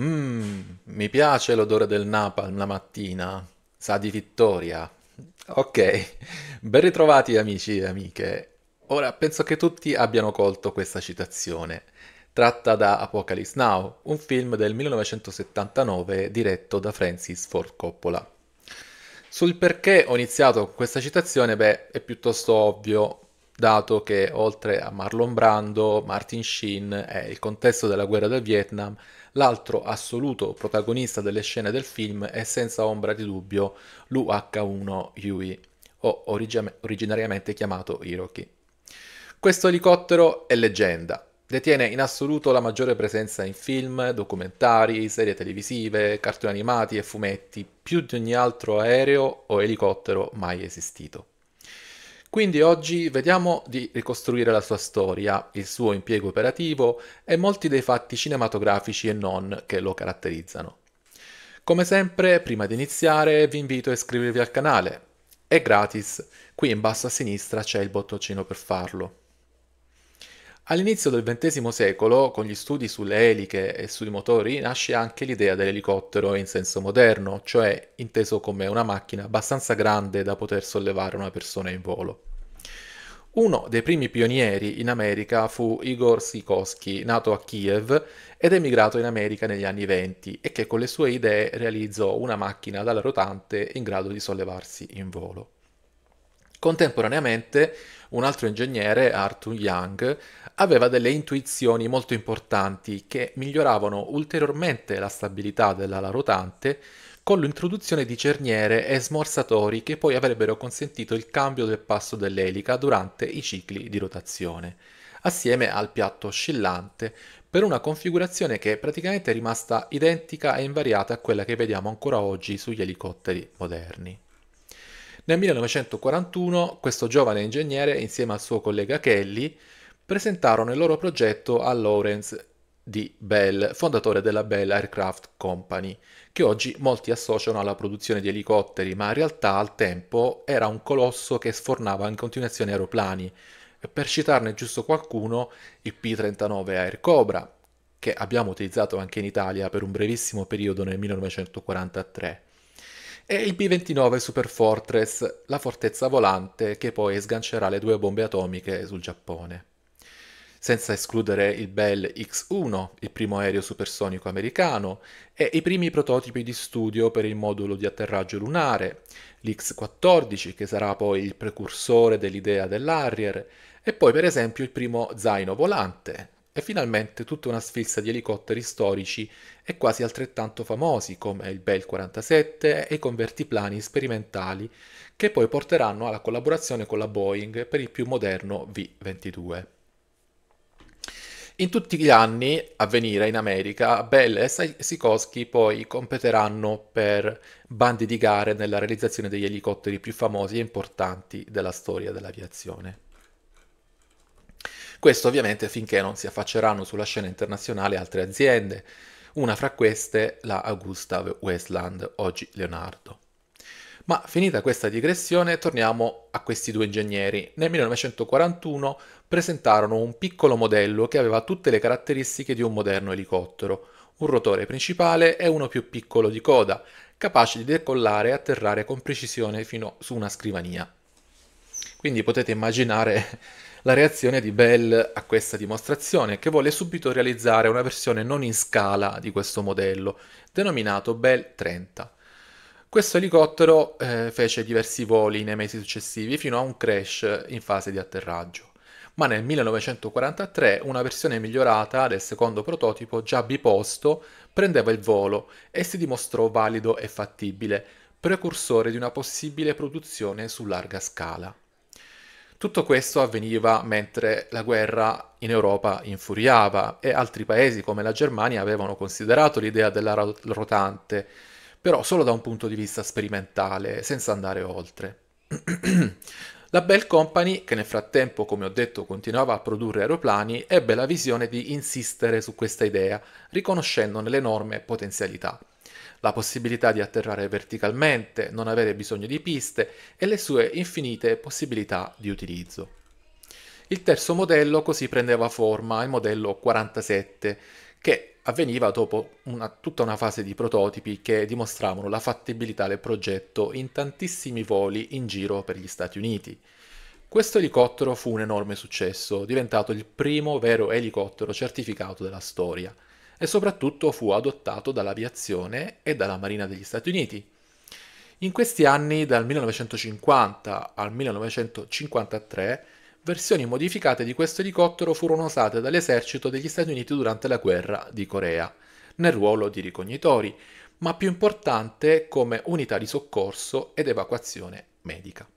Mmm, mi piace l'odore del napalm la mattina, sa di vittoria. Ok, ben ritrovati amici e amiche. Ora penso che tutti abbiano colto questa citazione. Tratta da Apocalypse Now, un film del 1979 diretto da Francis Ford Coppola. Sul perché ho iniziato con questa citazione, beh, è piuttosto ovvio, dato che oltre a Marlon Brando, Martin Sheen e il contesto della guerra del Vietnam, L'altro assoluto protagonista delle scene del film è senza ombra di dubbio l'UH-1 Yui, o origine- originariamente chiamato Hiroki. Questo elicottero è leggenda. Detiene in assoluto la maggiore presenza in film, documentari, serie televisive, cartoni animati e fumetti, più di ogni altro aereo o elicottero mai esistito. Quindi oggi vediamo di ricostruire la sua storia, il suo impiego operativo e molti dei fatti cinematografici e non che lo caratterizzano. Come sempre, prima di iniziare, vi invito a iscrivervi al canale. È gratis, qui in basso a sinistra c'è il bottoncino per farlo. All'inizio del XX secolo, con gli studi sulle eliche e sui motori, nasce anche l'idea dell'elicottero in senso moderno, cioè inteso come una macchina abbastanza grande da poter sollevare una persona in volo. Uno dei primi pionieri in America fu Igor Sikorsky, nato a Kiev ed emigrato in America negli anni 20 e che con le sue idee realizzò una macchina dalla rotante in grado di sollevarsi in volo. Contemporaneamente un altro ingegnere, Arthur Young, aveva delle intuizioni molto importanti che miglioravano ulteriormente la stabilità dell'ala rotante con l'introduzione di cerniere e smorzatori che poi avrebbero consentito il cambio del passo dell'elica durante i cicli di rotazione, assieme al piatto oscillante, per una configurazione che è praticamente rimasta identica e invariata a quella che vediamo ancora oggi sugli elicotteri moderni. Nel 1941 questo giovane ingegnere insieme al suo collega Kelly presentarono il loro progetto a Lawrence D. Bell, fondatore della Bell Aircraft Company, che oggi molti associano alla produzione di elicotteri, ma in realtà al tempo era un colosso che sfornava in continuazione aeroplani. Per citarne giusto qualcuno, il P-39 Air Cobra, che abbiamo utilizzato anche in Italia per un brevissimo periodo nel 1943 e il B-29 Super Fortress, la fortezza volante che poi sgancerà le due bombe atomiche sul Giappone. Senza escludere il Bell X-1, il primo aereo supersonico americano, e i primi prototipi di studio per il modulo di atterraggio lunare, l'X-14 che sarà poi il precursore dell'idea dell'Harrier, e poi per esempio il primo zaino volante, e finalmente tutta una sfilza di elicotteri storici e quasi altrettanto famosi come il Bell 47 e i convertiplani sperimentali che poi porteranno alla collaborazione con la Boeing per il più moderno V-22. In tutti gli anni a venire in America, Bell e Sikorsky poi competeranno per bandi di gare nella realizzazione degli elicotteri più famosi e importanti della storia dell'aviazione. Questo ovviamente finché non si affacceranno sulla scena internazionale altre aziende, una fra queste la Augusta Westland, oggi Leonardo. Ma finita questa digressione, torniamo a questi due ingegneri. Nel 1941 presentarono un piccolo modello che aveva tutte le caratteristiche di un moderno elicottero, un rotore principale e uno più piccolo di coda, capace di decollare e atterrare con precisione fino su una scrivania. Quindi potete immaginare la reazione di Bell a questa dimostrazione, che vuole subito realizzare una versione non in scala di questo modello, denominato Bell 30. Questo elicottero eh, fece diversi voli nei mesi successivi fino a un crash in fase di atterraggio, ma nel 1943 una versione migliorata del secondo prototipo, già biposto, prendeva il volo e si dimostrò valido e fattibile, precursore di una possibile produzione su larga scala. Tutto questo avveniva mentre la guerra in Europa infuriava e altri paesi come la Germania avevano considerato l'idea della rotante, però solo da un punto di vista sperimentale, senza andare oltre. la Bell Company, che nel frattempo, come ho detto, continuava a produrre aeroplani, ebbe la visione di insistere su questa idea, riconoscendone l'enorme potenzialità la possibilità di atterrare verticalmente, non avere bisogno di piste e le sue infinite possibilità di utilizzo. Il terzo modello così prendeva forma, il modello 47, che avveniva dopo una, tutta una fase di prototipi che dimostravano la fattibilità del progetto in tantissimi voli in giro per gli Stati Uniti. Questo elicottero fu un enorme successo, diventato il primo vero elicottero certificato della storia e soprattutto fu adottato dall'aviazione e dalla Marina degli Stati Uniti. In questi anni, dal 1950 al 1953, versioni modificate di questo elicottero furono usate dall'esercito degli Stati Uniti durante la guerra di Corea, nel ruolo di ricognitori, ma più importante come unità di soccorso ed evacuazione medica.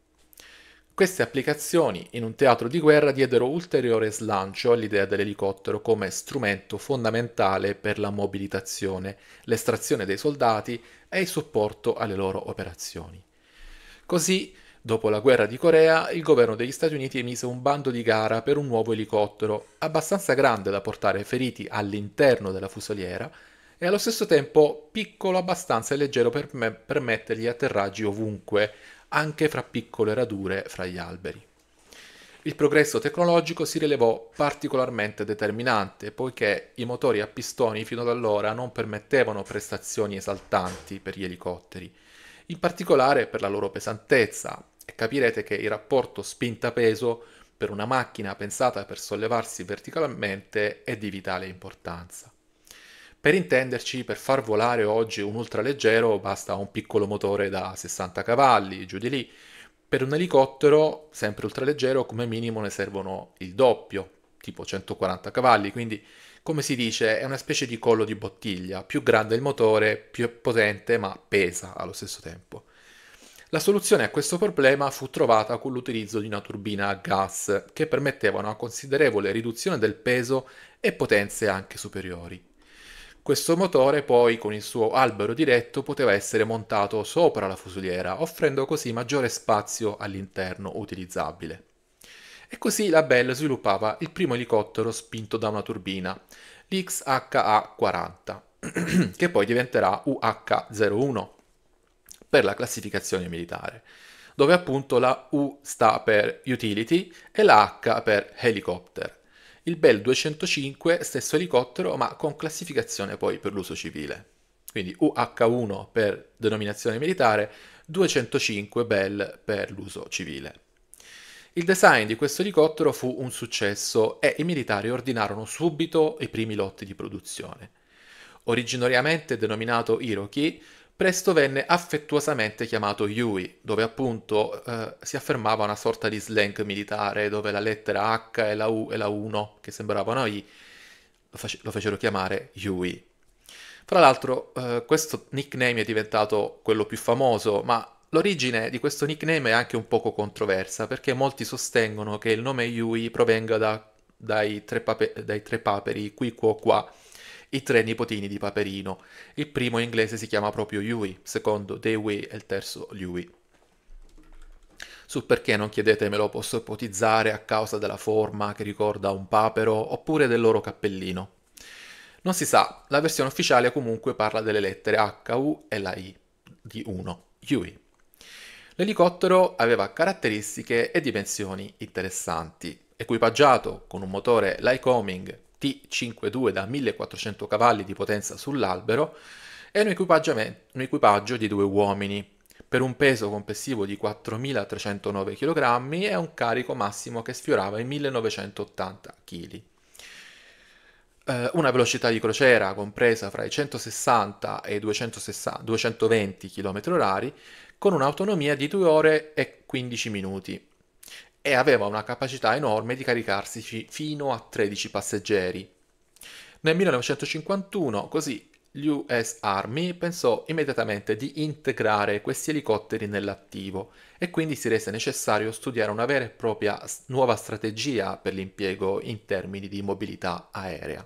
Queste applicazioni in un teatro di guerra diedero ulteriore slancio all'idea dell'elicottero come strumento fondamentale per la mobilitazione, l'estrazione dei soldati e il supporto alle loro operazioni. Così, dopo la guerra di Corea, il governo degli Stati Uniti emise un bando di gara per un nuovo elicottero, abbastanza grande da portare feriti all'interno della fusoliera e allo stesso tempo piccolo abbastanza e leggero per permettergli atterraggi ovunque, anche fra piccole radure fra gli alberi. Il progresso tecnologico si rilevò particolarmente determinante, poiché i motori a pistoni fino ad allora non permettevano prestazioni esaltanti per gli elicotteri, in particolare per la loro pesantezza, e capirete che il rapporto spinta-peso per una macchina pensata per sollevarsi verticalmente è di vitale importanza. Per intenderci, per far volare oggi un ultraleggero basta un piccolo motore da 60 cavalli, giù di lì. Per un elicottero, sempre ultraleggero, come minimo ne servono il doppio, tipo 140 cavalli, quindi come si dice è una specie di collo di bottiglia, più grande il motore, più è potente ma pesa allo stesso tempo. La soluzione a questo problema fu trovata con l'utilizzo di una turbina a gas che permetteva una considerevole riduzione del peso e potenze anche superiori. Questo motore poi con il suo albero diretto poteva essere montato sopra la fusoliera, offrendo così maggiore spazio all'interno utilizzabile. E così la Bell sviluppava il primo elicottero spinto da una turbina, l'XHA-40, che poi diventerà UH-01 per la classificazione militare, dove appunto la U sta per utility e la H per helicopter, il Bell 205 stesso elicottero ma con classificazione poi per l'uso civile. Quindi UH1 per denominazione militare, 205 Bell per l'uso civile. Il design di questo elicottero fu un successo e i militari ordinarono subito i primi lotti di produzione. Originariamente denominato Hiroki, presto venne affettuosamente chiamato Yui, dove appunto eh, si affermava una sorta di slang militare, dove la lettera H e la U e la 1, che sembravano I, lo, face- lo fecero chiamare Yui. Fra l'altro eh, questo nickname è diventato quello più famoso, ma l'origine di questo nickname è anche un poco controversa, perché molti sostengono che il nome Yui provenga da, dai, tre pape- dai, tre paperi qui, qua, qua, i tre nipotini di Paperino. Il primo inglese si chiama proprio Yui, il secondo Dewey e il terzo Liui. Sul perché non chiedetemelo, posso ipotizzare a causa della forma che ricorda un papero oppure del loro cappellino. Non si sa, la versione ufficiale comunque parla delle lettere H, U e la I di 1, Huey. L'elicottero aveva caratteristiche e dimensioni interessanti, equipaggiato con un motore Lycoming T52 da 1400 cavalli di potenza sull'albero e un, un equipaggio di due uomini, per un peso complessivo di 4.309 kg e un carico massimo che sfiorava i 1.980 kg. Eh, una velocità di crociera compresa fra i 160 e i 220 km h con un'autonomia di 2 ore e 15 minuti e aveva una capacità enorme di caricarsi fino a 13 passeggeri. Nel 1951 così l'US Army pensò immediatamente di integrare questi elicotteri nell'attivo e quindi si rese necessario studiare una vera e propria nuova strategia per l'impiego in termini di mobilità aerea.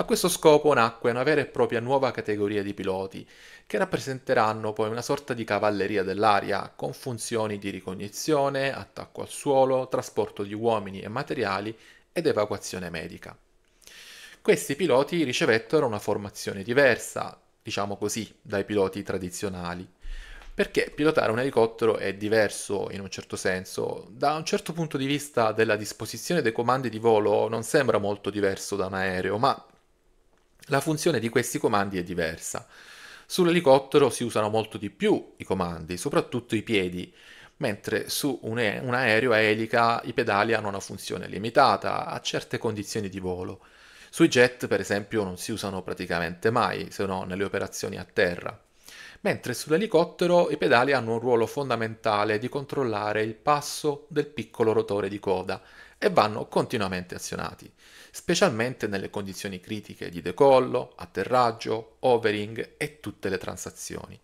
A questo scopo nacque una vera e propria nuova categoria di piloti, che rappresenteranno poi una sorta di cavalleria dell'aria, con funzioni di ricognizione, attacco al suolo, trasporto di uomini e materiali ed evacuazione medica. Questi piloti ricevettero una formazione diversa, diciamo così, dai piloti tradizionali, perché pilotare un elicottero è diverso in un certo senso. Da un certo punto di vista della disposizione dei comandi di volo non sembra molto diverso da un aereo, ma la funzione di questi comandi è diversa. Sull'elicottero si usano molto di più i comandi, soprattutto i piedi, mentre su un, e- un, aereo a elica i pedali hanno una funzione limitata a certe condizioni di volo. Sui jet, per esempio, non si usano praticamente mai, se no nelle operazioni a terra. Mentre sull'elicottero i pedali hanno un ruolo fondamentale di controllare il passo del piccolo rotore di coda e vanno continuamente azionati, specialmente nelle condizioni critiche di decollo, atterraggio, overing e tutte le transazioni.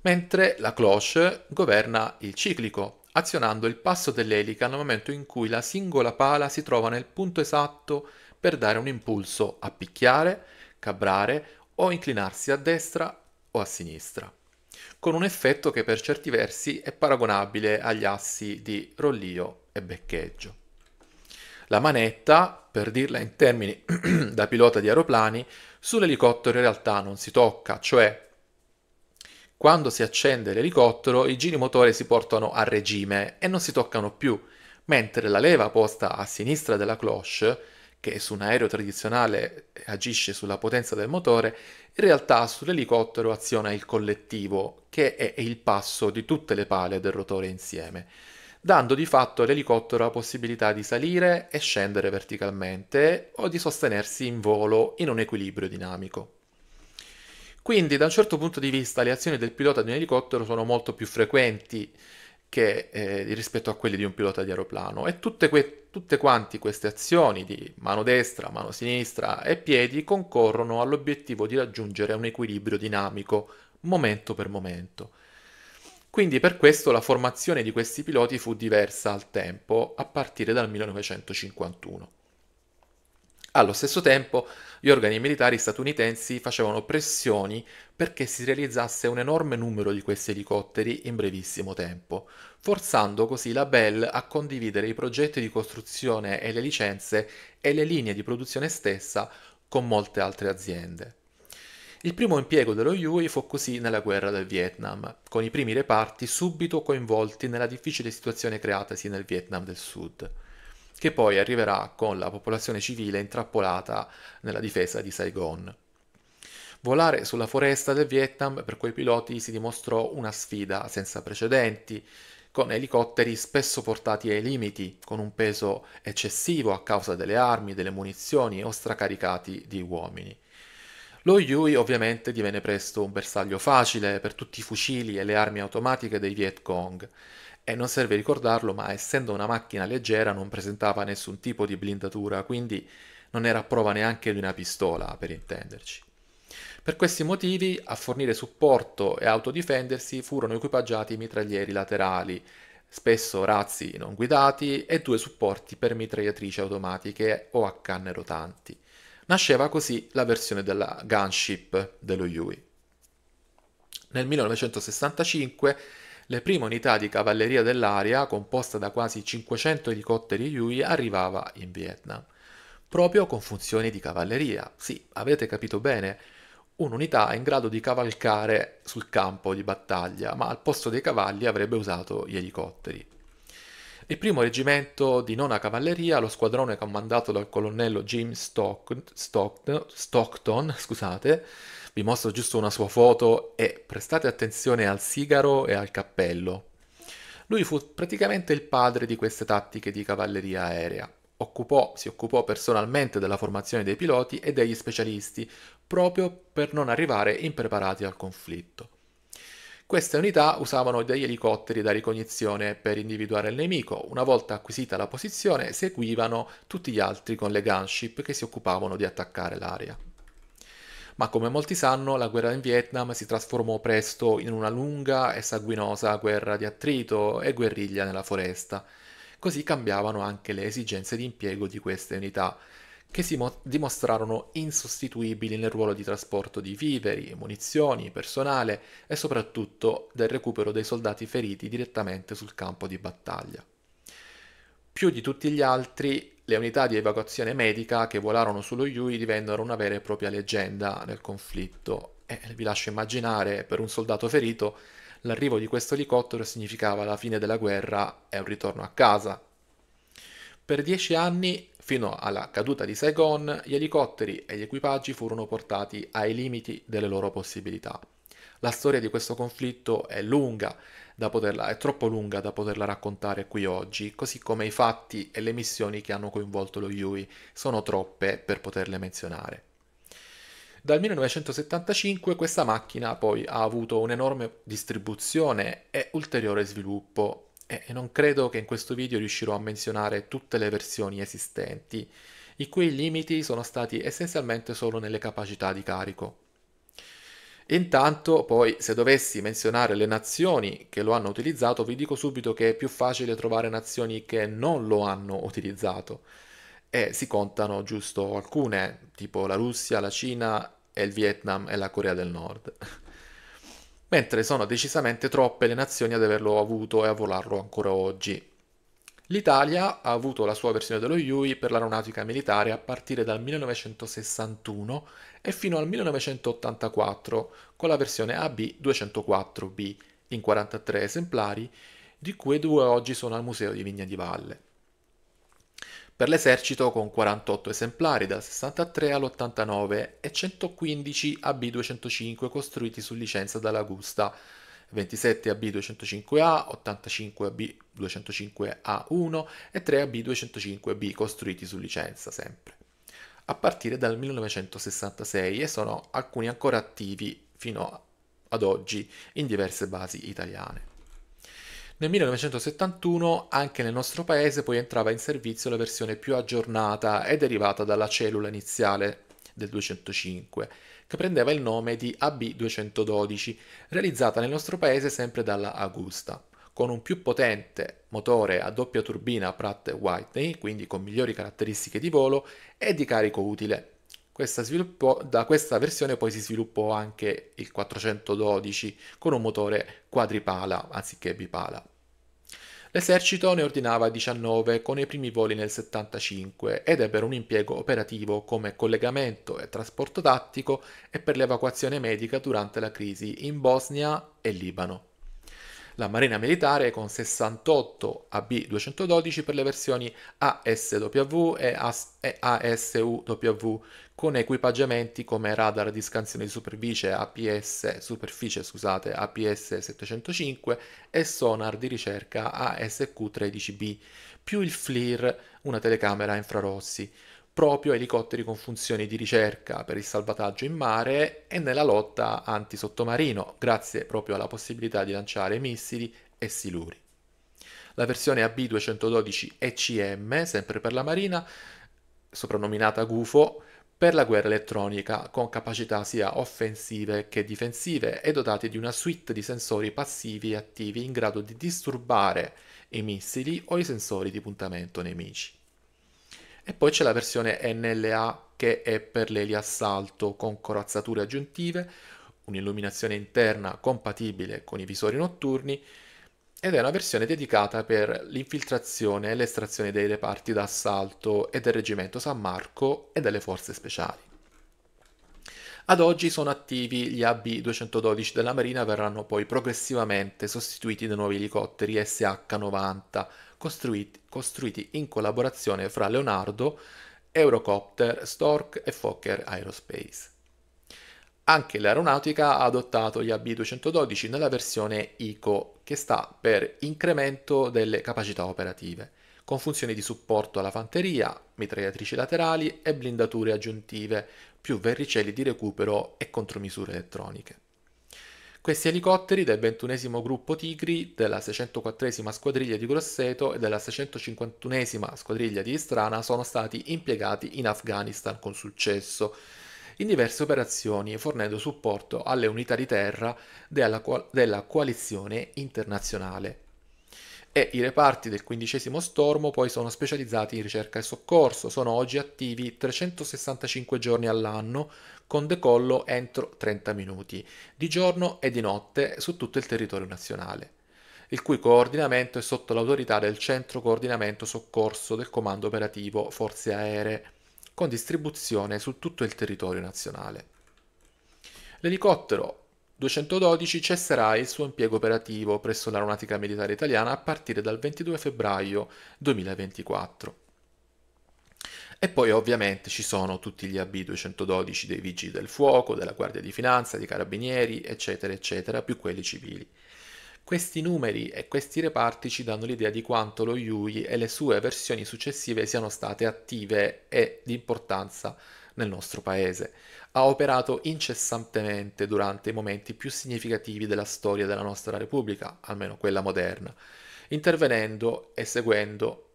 Mentre la cloche governa il ciclico, azionando il passo dell'elica nel momento in cui la singola pala si trova nel punto esatto per dare un impulso a picchiare, cabrare o inclinarsi a destra o a sinistra, con un effetto che per certi versi è paragonabile agli assi di rollio e beccheggio la manetta, per dirla in termini da pilota di aeroplani, sull'elicottero in realtà non si tocca, cioè quando si accende l'elicottero i giri motore si portano a regime e non si toccano più, mentre la leva posta a sinistra della cloche, che su un aereo tradizionale agisce sulla potenza del motore, in realtà sull'elicottero aziona il collettivo, che è il passo di tutte le pale del rotore insieme dando di fatto all'elicottero la possibilità di salire e scendere verticalmente o di sostenersi in volo in un equilibrio dinamico. Quindi da un certo punto di vista le azioni del pilota di un elicottero sono molto più frequenti che, eh, rispetto a quelle di un pilota di aeroplano e tutte, que- tutte quanti queste azioni di mano destra, mano sinistra e piedi concorrono all'obiettivo di raggiungere un equilibrio dinamico momento per momento quindi per questo la formazione di questi piloti fu diversa al tempo, a partire dal 1951. Allo stesso tempo, gli organi militari statunitensi facevano pressioni perché si realizzasse un enorme numero di questi elicotteri in brevissimo tempo, forzando così la Bell a condividere i progetti di costruzione e le licenze e le linee di produzione stessa con molte altre aziende. Il primo impiego dello Yui fu così nella guerra del Vietnam, con i primi reparti subito coinvolti nella difficile situazione creatasi nel Vietnam del Sud, che poi arriverà con la popolazione civile intrappolata nella difesa di Saigon. Volare sulla foresta del Vietnam per quei piloti si dimostrò una sfida senza precedenti, con elicotteri spesso portati ai limiti, con un peso eccessivo a causa delle armi, delle munizioni o stracaricati di uomini. Lo Yui ovviamente divenne presto un bersaglio facile per tutti i fucili e le armi automatiche dei Viet Cong e non serve ricordarlo, ma essendo una macchina leggera non presentava nessun tipo di blindatura, quindi non era a prova neanche di una pistola, per intenderci. Per questi motivi, a fornire supporto e autodifendersi furono equipaggiati mitraglieri laterali, spesso razzi non guidati e due supporti per mitragliatrici automatiche o a canne rotanti. Nasceva così la versione della gunship dello Yui. Nel 1965 le prime unità di cavalleria dell'aria, composta da quasi 500 elicotteri Yui, arrivava in Vietnam, proprio con funzioni di cavalleria. Sì, avete capito bene, un'unità in grado di cavalcare sul campo di battaglia, ma al posto dei cavalli avrebbe usato gli elicotteri. Il primo reggimento di nona cavalleria, lo squadrone comandato dal colonnello Jim Stock, Stock, Stockton, scusate, vi mostro giusto una sua foto e prestate attenzione al sigaro e al cappello. Lui fu praticamente il padre di queste tattiche di cavalleria aerea. Occupò, si occupò personalmente della formazione dei piloti e degli specialisti, proprio per non arrivare impreparati al conflitto. Queste unità usavano degli elicotteri da ricognizione per individuare il nemico. Una volta acquisita la posizione, seguivano tutti gli altri con le gunship che si occupavano di attaccare l'area. Ma come molti sanno, la guerra in Vietnam si trasformò presto in una lunga e sanguinosa guerra di attrito e guerriglia nella foresta. Così cambiavano anche le esigenze di impiego di queste unità che si mo- dimostrarono insostituibili nel ruolo di trasporto di viveri, munizioni, personale e soprattutto del recupero dei soldati feriti direttamente sul campo di battaglia. Più di tutti gli altri, le unità di evacuazione medica che volarono sullo Yui divennero una vera e propria leggenda nel conflitto e vi lascio immaginare, per un soldato ferito, l'arrivo di questo elicottero significava la fine della guerra e un ritorno a casa, per dieci anni, fino alla caduta di Saigon, gli elicotteri e gli equipaggi furono portati ai limiti delle loro possibilità. La storia di questo conflitto è lunga poterla, è troppo lunga da poterla raccontare qui oggi, così come i fatti e le missioni che hanno coinvolto lo Yui sono troppe per poterle menzionare. Dal 1975 questa macchina poi ha avuto un'enorme distribuzione e ulteriore sviluppo eh, e non credo che in questo video riuscirò a menzionare tutte le versioni esistenti, i cui limiti sono stati essenzialmente solo nelle capacità di carico. Intanto poi se dovessi menzionare le nazioni che lo hanno utilizzato vi dico subito che è più facile trovare nazioni che non lo hanno utilizzato e si contano giusto alcune, tipo la Russia, la Cina, il Vietnam e la Corea del Nord mentre sono decisamente troppe le nazioni ad averlo avuto e a volarlo ancora oggi. L'Italia ha avuto la sua versione dello Yui per l'aeronautica militare a partire dal 1961 e fino al 1984 con la versione AB204B in 43 esemplari, di cui due oggi sono al Museo di Vigna di Valle per l'esercito con 48 esemplari dal 63 all'89 e 115 AB205 costruiti su licenza dalla Gusta, 27 AB205A, 85 AB205A1 e 3 AB205B costruiti su licenza sempre, a partire dal 1966 e sono alcuni ancora attivi fino ad oggi in diverse basi italiane. Nel 1971 anche nel nostro paese poi entrava in servizio la versione più aggiornata e derivata dalla cellula iniziale del 205, che prendeva il nome di AB212, realizzata nel nostro paese sempre dalla Augusta, con un più potente motore a doppia turbina Pratt Whitney, quindi con migliori caratteristiche di volo e di carico utile, questa da questa versione poi si sviluppò anche il 412 con un motore quadripala anziché bipala. L'esercito ne ordinava 19 con i primi voli nel 75 ed ebbero un impiego operativo come collegamento e trasporto tattico e per l'evacuazione medica durante la crisi in Bosnia e Libano la Marina Militare con 68 AB212 per le versioni ASW e ASUW con equipaggiamenti come radar di scansione di superficie APS, superficie scusate, APS 705 e sonar di ricerca ASQ 13B, più il FLIR, una telecamera a infrarossi proprio elicotteri con funzioni di ricerca per il salvataggio in mare e nella lotta antisottomarino, grazie proprio alla possibilità di lanciare missili e siluri. La versione AB212 ECM, sempre per la Marina, soprannominata Gufo, per la guerra elettronica, con capacità sia offensive che difensive e dotate di una suite di sensori passivi e attivi in grado di disturbare i missili o i sensori di puntamento nemici. E poi c'è la versione NLA che è per le eliassalto con corazzature aggiuntive, un'illuminazione interna compatibile con i visori notturni ed è una versione dedicata per l'infiltrazione e l'estrazione dei reparti d'assalto e del reggimento San Marco e delle forze speciali. Ad oggi sono attivi gli AB212 della Marina, verranno poi progressivamente sostituiti da nuovi elicotteri SH-90 costruiti, costruiti in collaborazione fra Leonardo, Eurocopter, Stork e Fokker Aerospace. Anche l'aeronautica ha adottato gli AB212 nella versione ICO, che sta per incremento delle capacità operative, con funzioni di supporto alla fanteria, mitragliatrici laterali e blindature aggiuntive, più verricelli di recupero e contromisure elettroniche. Questi elicotteri del ventunesimo gruppo Tigri, della 604esima squadriglia di Grosseto e della 651esima squadriglia di Estrana sono stati impiegati in Afghanistan con successo in diverse operazioni fornendo supporto alle unità di terra della, coal- della coalizione internazionale. E i reparti del quindicesimo stormo poi sono specializzati in ricerca e soccorso, sono oggi attivi 365 giorni all'anno con decollo entro 30 minuti, di giorno e di notte su tutto il territorio nazionale, il cui coordinamento è sotto l'autorità del Centro Coordinamento Soccorso del Comando Operativo Forze Aeree, con distribuzione su tutto il territorio nazionale. L'elicottero 212 cesserà il suo impiego operativo presso l'Aeronautica Militare Italiana a partire dal 22 febbraio 2024. E poi ovviamente ci sono tutti gli AB212 dei vigili del fuoco, della Guardia di Finanza, dei carabinieri, eccetera, eccetera, più quelli civili. Questi numeri e questi reparti ci danno l'idea di quanto lo Yui e le sue versioni successive siano state attive e di importanza nel nostro paese. Ha operato incessantemente durante i momenti più significativi della storia della nostra Repubblica, almeno quella moderna, intervenendo e seguendo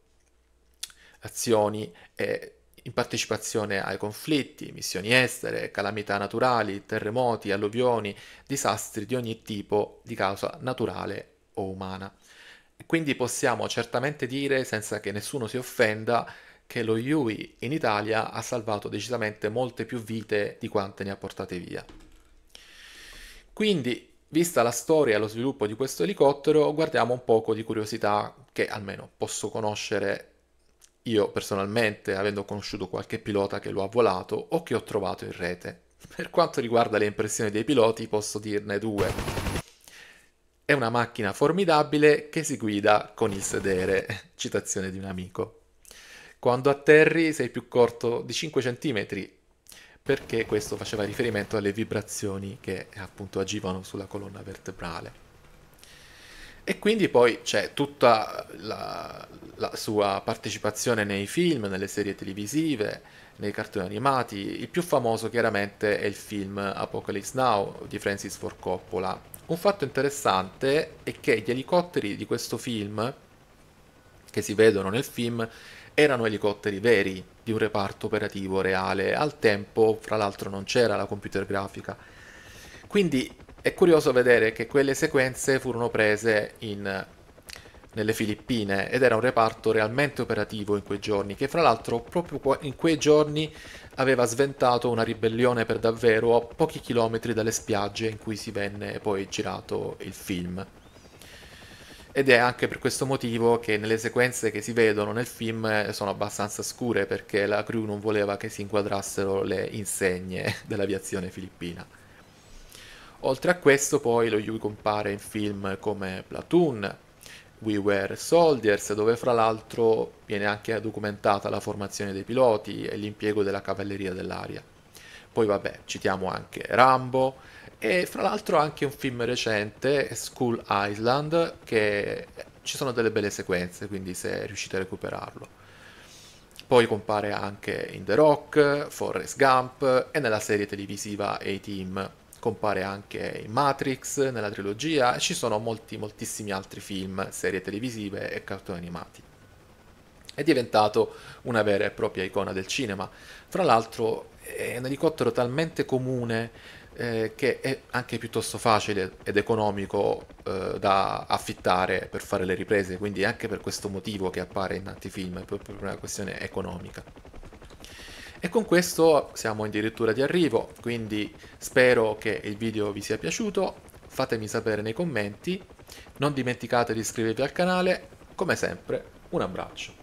azioni eh, in partecipazione ai conflitti, missioni estere, calamità naturali, terremoti, alluvioni, disastri di ogni tipo di causa naturale o umana. Quindi possiamo certamente dire, senza che nessuno si offenda, che lo Yui in Italia ha salvato decisamente molte più vite di quante ne ha portate via. Quindi, vista la storia e lo sviluppo di questo elicottero, guardiamo un poco di curiosità che almeno posso conoscere io personalmente, avendo conosciuto qualche pilota che lo ha volato o che ho trovato in rete. Per quanto riguarda le impressioni dei piloti, posso dirne due. È una macchina formidabile che si guida con il sedere, citazione di un amico. Quando atterri sei più corto di 5 cm, perché questo faceva riferimento alle vibrazioni che appunto agivano sulla colonna vertebrale. E quindi poi c'è tutta la, la sua partecipazione nei film, nelle serie televisive, nei cartoni animati. Il più famoso chiaramente è il film Apocalypse Now di Francis Ford Coppola. Un fatto interessante è che gli elicotteri di questo film, che si vedono nel film, erano elicotteri veri di un reparto operativo reale. Al tempo, fra l'altro, non c'era la computer grafica. Quindi è curioso vedere che quelle sequenze furono prese in nelle Filippine ed era un reparto realmente operativo in quei giorni, che fra l'altro proprio in quei giorni aveva sventato una ribellione per davvero a pochi chilometri dalle spiagge in cui si venne poi girato il film. Ed è anche per questo motivo che nelle sequenze che si vedono nel film eh, sono abbastanza scure perché la crew non voleva che si inquadrassero le insegne dell'aviazione filippina. Oltre a questo poi lo Yui compare in film come Platoon, We Were Soldiers, dove fra l'altro viene anche documentata la formazione dei piloti e l'impiego della cavalleria dell'aria. Poi vabbè, citiamo anche Rambo e fra l'altro anche un film recente, School Island, che ci sono delle belle sequenze, quindi se riuscite a recuperarlo. Poi compare anche in The Rock, Forrest Gump e nella serie televisiva A-Team compare anche in Matrix, nella trilogia, e ci sono molti, moltissimi altri film, serie televisive e cartoni animati. È diventato una vera e propria icona del cinema. Fra l'altro è un elicottero talmente comune eh, che è anche piuttosto facile ed economico eh, da affittare per fare le riprese, quindi è anche per questo motivo che appare in tanti film, è proprio una questione economica. E con questo siamo addirittura di arrivo, quindi spero che il video vi sia piaciuto, fatemi sapere nei commenti, non dimenticate di iscrivervi al canale, come sempre un abbraccio.